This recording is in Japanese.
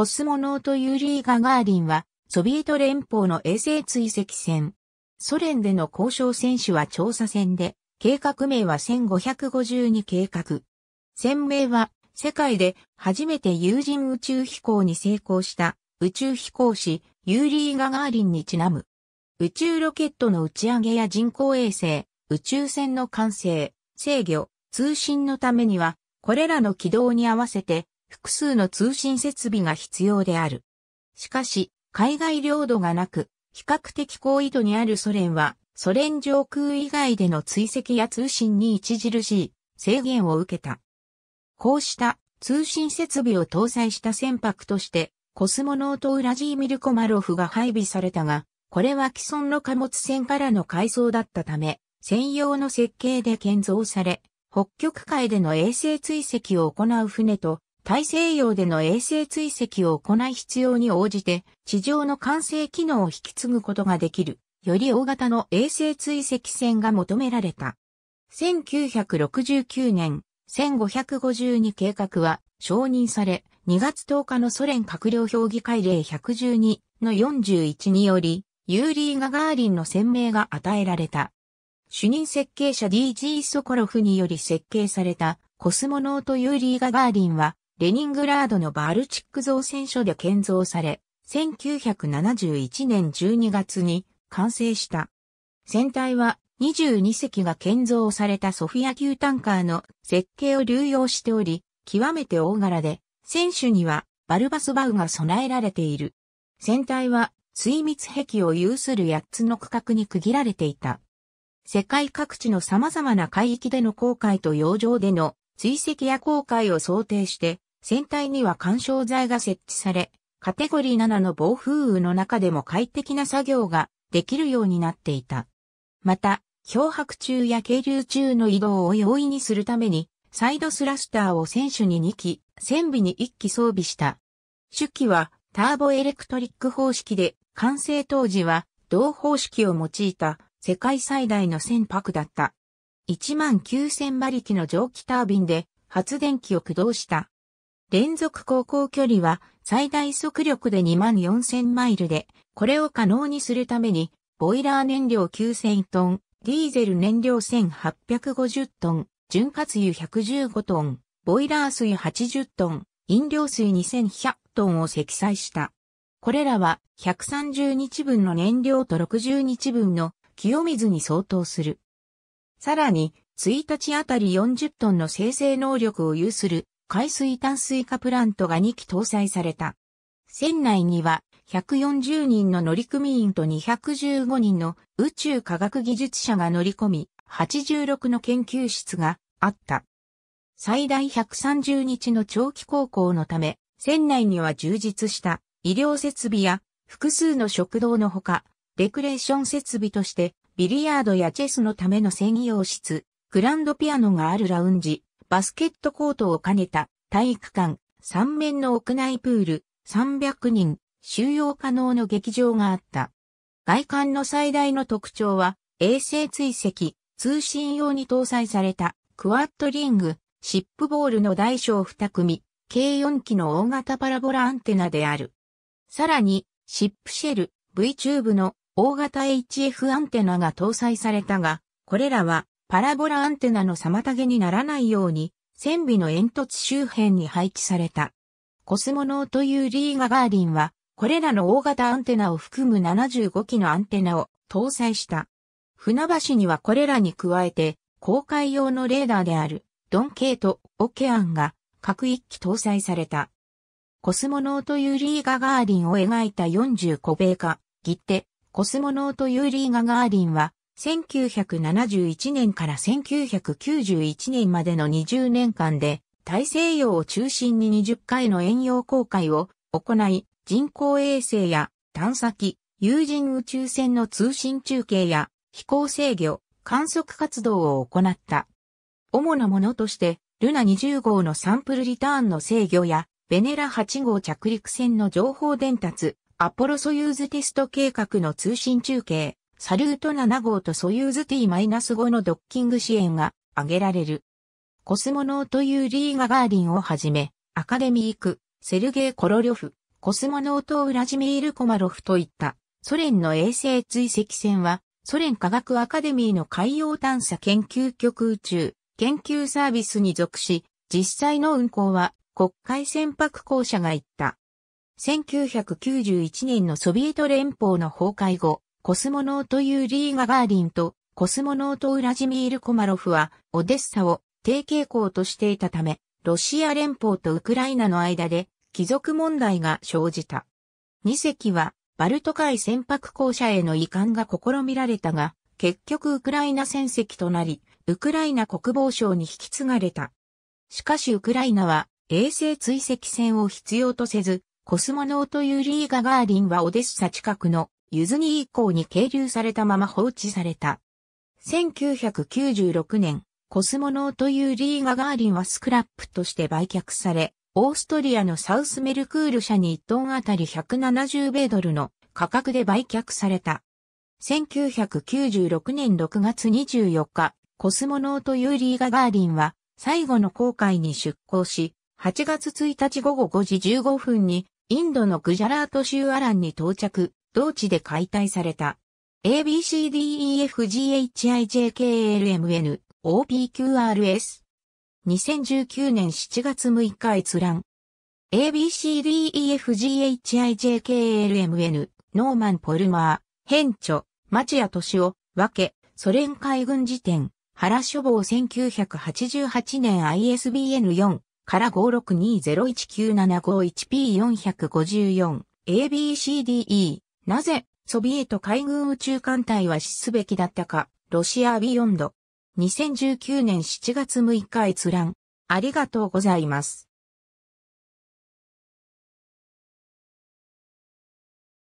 コスモノートユーリー・ガガーリンは、ソビエト連邦の衛星追跡船。ソ連での交渉選手は調査船で、計画名は1552計画。船名は、世界で初めて有人宇宙飛行に成功した宇宙飛行士ユーリー・ガガーリンにちなむ。宇宙ロケットの打ち上げや人工衛星、宇宙船の完成、制御、通信のためには、これらの軌道に合わせて複数の通信設備が必要である。しかし、海外領土がなく、比較的高緯度にあるソ連は、ソ連上空以外での追跡や通信に著しい制限を受けた。こうした通信設備を搭載した船舶として、コスモノートウラジーミル・コマロフが配備されたが、これは既存の貨物船からの改装だったため、専用の設計で建造され、北極海での衛星追跡を行う船と大西洋での衛星追跡を行い必要に応じて地上の管制機能を引き継ぐことができる、より大型の衛星追跡船が求められた。1969年、1552計画は承認され、2月10日のソ連閣僚評議会令112の41により、ユーリー・ガガーリンの選名が与えられた。主任設計者 D.G. ソコロフにより設計されたコスモノートユーリー・ガガーリンはレニングラードのバルチック造船所で建造され、1971年12月に完成した。船体は22隻が建造されたソフィア級タンカーの設計を流用しており、極めて大柄で、船首にはバルバスバウが備えられている。船体は水密壁を有する8つの区画に区切られていた。世界各地の様々な海域での航海と洋上での追跡や航海を想定して船体には干渉材が設置され、カテゴリー7の暴風雨の中でも快適な作業ができるようになっていた。また、漂白中や渓流中の移動を容易にするために、サイドスラスターを船首に2機、船尾に1機装備した。主機はターボエレクトリック方式で、完成当時は同方式を用いた世界最大の船舶だった。19,000馬力の蒸気タービンで発電機を駆動した。連続航行距離は最大速力で24000マイルで、これを可能にするために、ボイラー燃料9000トン、ディーゼル燃料1850トン、潤滑油115トン、ボイラー水80トン、飲料水2100トンを積載した。これらは130日分の燃料と60日分の清水に相当する。さらに、1日あたり40トンの生成能力を有する海水淡水化プラントが2機搭載された。船内には140人の乗組員と215人の宇宙科学技術者が乗り込み、86の研究室があった。最大130日の長期航行のため、船内には充実した医療設備や複数の食堂のほか、レクレーション設備としてビリヤードやチェスのための専用室、グランドピアノがあるラウンジ、バスケットコートを兼ねた体育館、3面の屋内プール、300人、収容可能の劇場があった。外観の最大の特徴は、衛星追跡、通信用に搭載された、クワットリング、シップボールの大小2組、計4機の大型パラボラアンテナである。さらに、シップシェル、V チューブの大型 HF アンテナが搭載されたが、これらはパラボラアンテナの妨げにならないように、船尾の煙突周辺に配置された。コスモノーというリーガガーディンは、これらの大型アンテナを含む75機のアンテナを搭載した。船橋にはこれらに加えて、航海用のレーダーである、ドンケイとオケアンが各1機搭載された。コスモノーというリーガガーディンを描いた45米化、ギッテ、コスモノーというリーガガーディンは、1971年から1991年までの20年間で、大西洋を中心に20回の遠洋航海を行い、人工衛星や探査機、有人宇宙船の通信中継や飛行制御、観測活動を行った。主なものとして、ルナ20号のサンプルリターンの制御や、ベネラ8号着陸船の情報伝達、アポロソユーズテスト計画の通信中継、サルート7号とソユーズ T-5 のドッキング支援が挙げられる。コスモノートユーリー・ガガーリンをはじめ、アカデミーク、セルゲイ・コロリョフ、コスモノート・ウラジミール・コマロフといったソ連の衛星追跡船は、ソ連科学アカデミーの海洋探査研究局宇宙研究サービスに属し、実際の運航は国会船舶公社が行った。1991年のソビエト連邦の崩壊後、コスモノートユーリー・ガガーリンとコスモノートウラジミール・コマロフはオデッサを低傾向としていたため、ロシア連邦とウクライナの間で貴族問題が生じた。2隻はバルト海船舶公社への遺憾が試みられたが、結局ウクライナ船績となり、ウクライナ国防省に引き継がれた。しかしウクライナは衛星追跡船を必要とせず、コスモノートユーリー・ガガーリンはオデッサ近くのニに以降に係留されたまま放置された。1996年、コスモノーというリー・ガガーリンはスクラップとして売却され、オーストリアのサウスメルクール社に1トンあたり170米ドルの価格で売却された。1996年6月24日、コスモノーというリー・ガガーリンは最後の航海に出港し、8月1日午後5時15分にインドのグジャラート州アランに到着、同地で解体された。ABCDEFGHIJKLMN OPQRS 2019年7月6日閲覧 ABCDEFGHIJKLMN ノーマン・ポルマー、ヘンマチ町屋敏夫、分け、ソ連海軍辞典、原書房1988年 ISBN4 から 562019751P454 ABCDE なぜ、ソビエト海軍宇宙艦隊は死すべきだったか、ロシアビヨンド。2019年7月6日閲覧。ありがとうございます。